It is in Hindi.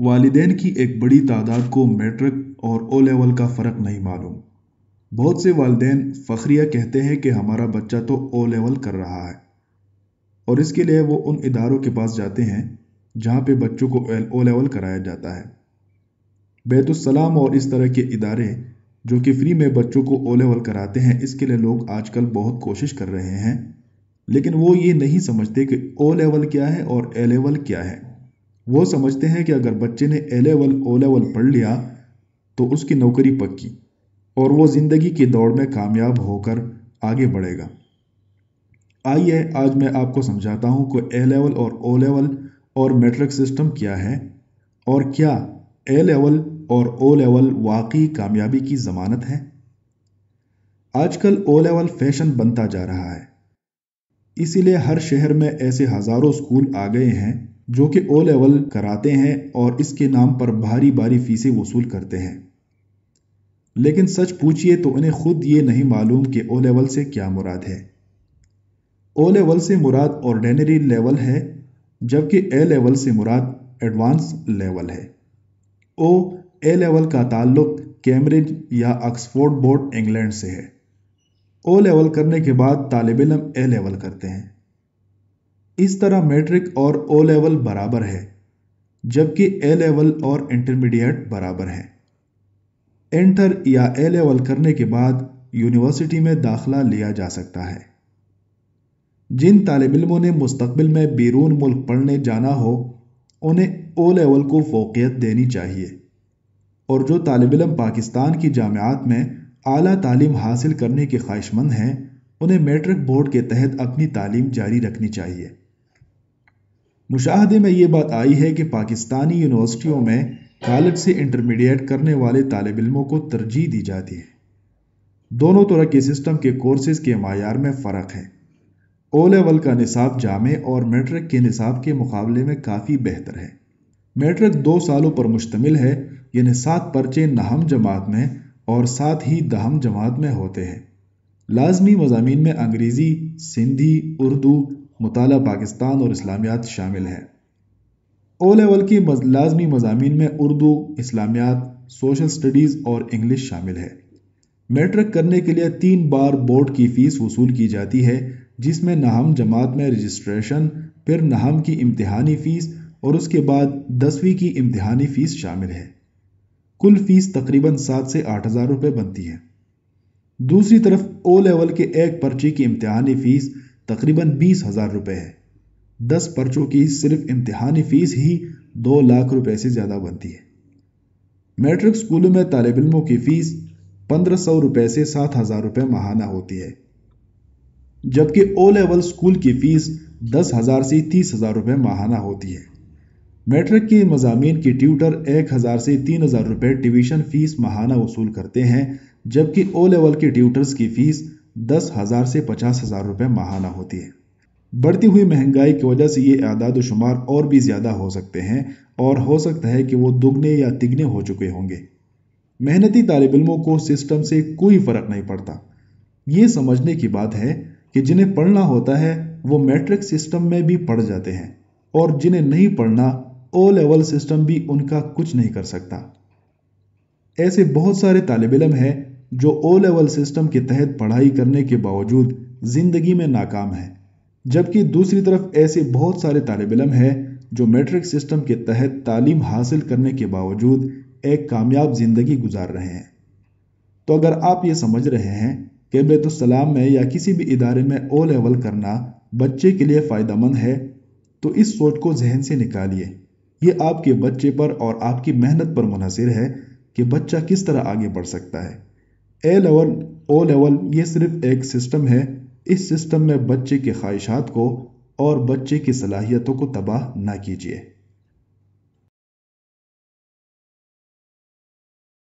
वालदेन की एक बड़ी तादाद को मैट्रिक और ओ लेवल का फ़र्क नहीं मालूम बहुत से वालदेन फ़खरिया कहते हैं कि हमारा बच्चा तो ओ लेवल कर रहा है और इसके लिए वो उन इदारों के पास जाते हैं जहाँ पे बच्चों को ओ लेवल कराया जाता है बैतुलसलाम और इस तरह के इदारे जो कि फ्री में बच्चों को ओ लेवल कराते हैं इसके लिए लोग आजकल बहुत कोशिश कर रहे हैं लेकिन वो ये नहीं समझते कि ओ लेवल क्या है और ए लेवल क्या है वो समझते हैं कि अगर बच्चे ने ए लेवल ओ लेवल पढ़ लिया तो उसकी नौकरी पक्की और वो ज़िंदगी की दौड़ में कामयाब होकर आगे बढ़ेगा आइए आज मैं आपको समझाता हूँ कि ए लेवल और ओ लेवल और मेट्रिक सिस्टम क्या है और क्या ए लेवल और ओ लेवल वाकई कामयाबी की ज़मानत है आजकल ओ लेवल फैशन बनता जा रहा है इसीलिए हर शहर में ऐसे हज़ारों स्कूल आ गए हैं जो कि ओ लेवल कराते हैं और इसके नाम पर भारी भारी फीसें वसूल करते हैं लेकिन सच पूछिए तो उन्हें खुद ये नहीं मालूम कि ओ लेवल से क्या मुराद है ओ लेवल से मुराद ऑर्डेनरी लेवल है जबकि ए लेवल से मुराद एडवांस लेवल है ओ ए लेवल का ताल्लुक कैम्ब्रिज या ऑक्सफोर्ड बोर्ड इंग्लैंड से है ओ लेवल करने के बाद तालब इलम ए लेवल करते हैं इस तरह मैट्रिक और ओ लेवल बराबर है जबकि ए लेवल और इंटरमीडिएट बराबर हैं एंटर या ए लेवल करने के बाद यूनिवर्सिटी में दाखला लिया जा सकता है जिन तालब इलमों ने मुस्तबिल में बैरून मुल्क पढ़ने जाना हो उन्हें ओ लेवल को फोकियत देनी चाहिए और जो तालब इलम पाकिस्तान की जामियात में अली तालीम हासिल करने के ख्वाहिशमंद हैं उन्हें मेट्रिक बोर्ड के तहत अपनी तालीम जारी रखनी चाहिए मुशाहदे में ये बात आई है कि पाकिस्तानी यूनिवर्सिटियों में कॉलेज से इंटरमीडिएट करने वाले तालब इलमों को तरजीह दी जाती है दोनों तरह के सिस्टम के कोर्सेज के मैार में फ़र्क है ओ लेवल का निसाब जामे और मेट्रिक के निसाब के मुकाबले में काफ़ी बेहतर है मेट्रिक दो सालों पर मुश्तमिल है यानी सात पर्चे नहम जमात में और सात ही दहम जमात में होते हैं लाजमी मजामी में अंग्रेज़ी सिंधी उर्दू मताल पाकिस्तान और इस्लामियात शामिल हैं ओ लेवल की लाजमी मजामी में उर्दू इस्लामियात सोशल स्टडीज़ और इंग्लिश शामिल है मेट्रिक करने के लिए तीन बार बोर्ड की फ़ीस वसूल की जाती है जिसमें नाहम जमात में रजिस्ट्रेशन फिर नाहम की इम्तहानी फ़ीस और उसके बाद दसवीं की इम्तहानी फ़ीस शामिल है कुल फ़ीस तकरीबन सात से आठ हज़ार रुपये बनती है दूसरी तरफ ओ लेवल के एक पर्ची की इम्तहानी फ़ीस तकरीबन बीस हज़ार रुपये है दस पर्चों की सिर्फ इम्तहानी फ़ीस ही दो लाख रुपए से ज़्यादा बनती है मैट्रिक स्कूलों में तालब इलमों की फ़ीस पंद्रह सौ रुपये से सात हज़ार रुपये माहाना होती है जबकि ओ लेवल स्कूल की फ़ीस दस हज़ार से तीस हज़ार रुपये माहाना होती है मैट्रिक के मजामी की ट्यूटर एक हज़ार से तीन हज़ार रुपये ट्यूशन फ़ीस माहाना वसूल करते हैं जबकि ओ लेवल के ट्यूटर्स की फीस दस हज़ार से पचास हज़ार रुपये माहाना होती है बढ़ती हुई महंगाई की वजह से ये आदाद शुमार और भी ज़्यादा हो सकते हैं और हो सकता है कि वो दुगने या तिगने हो चुके होंगे मेहनती तालब इलमों को सिस्टम से कोई फ़र्क नहीं पड़ता ये समझने की बात है कि जिन्हें पढ़ना होता है वो मैट्रिक सिस्टम में भी पढ़ जाते हैं और जिन्हें नहीं पढ़ना ओ लेवल सिस्टम भी उनका कुछ नहीं कर सकता ऐसे बहुत सारे तालब इलम हैं जो ओ लेवल सिस्टम के तहत पढ़ाई करने के बावजूद ज़िंदगी में नाकाम है जबकि दूसरी तरफ ऐसे बहुत सारे तालब इलम हैं जो मेट्रिक सिस्टम के तहत तालीम हासिल करने के बावजूद एक कामयाब ज़िंदगी गुजार रहे हैं तो अगर आप ये समझ रहे हैं कि बतुसलाम में या किसी भी इदारे में ओ लेवल करना बच्चे के लिए फ़ायदा है तो इस सोच को जहन से निकालिए ये आपके बच्चे पर और आपकी मेहनत पर मुनसर है कि बच्चा किस तरह आगे बढ़ सकता है ए लेवल ओ लेवल ये सिर्फ एक सिस्टम है इस सिस्टम में बच्चे की ख्वाहिशात को और बच्चे की सलाहियतों को तबाह ना कीजिए